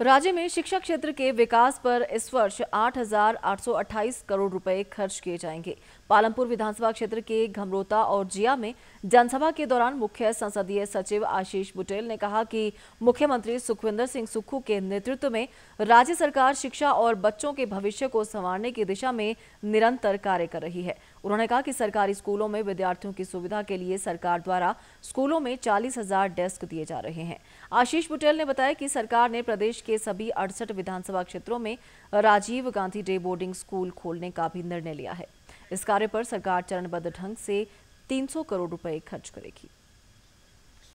राज्य में शिक्षा क्षेत्र के विकास पर इस वर्ष 8,828 करोड़ रुपए खर्च किए जाएंगे पालमपुर विधानसभा क्षेत्र के घमरोता और जिया में जनसभा के दौरान मुख्य संसदीय सचिव आशीष बुटेल ने कहा कि मुख्यमंत्री सुखविंदर सिंह सुक्खू के नेतृत्व में राज्य सरकार शिक्षा और बच्चों के भविष्य को संवारने की दिशा में निरंतर कार्य कर रही है उन्होंने कहा कि सरकारी स्कूलों में विद्यार्थियों की सुविधा के लिए सरकार द्वारा स्कूलों में चालीस हजार डेस्क दिए जा रहे हैं आशीष बुटेल ने बताया कि सरकार ने प्रदेश के सभी अड़सठ विधानसभा क्षेत्रों में Rajiv Gandhi day boarding school खोलने का भी निर्णय लिया है इस कार्य पर सरकार चरणबद्ध ढंग से तीन करोड़ रुपए खर्च करेगी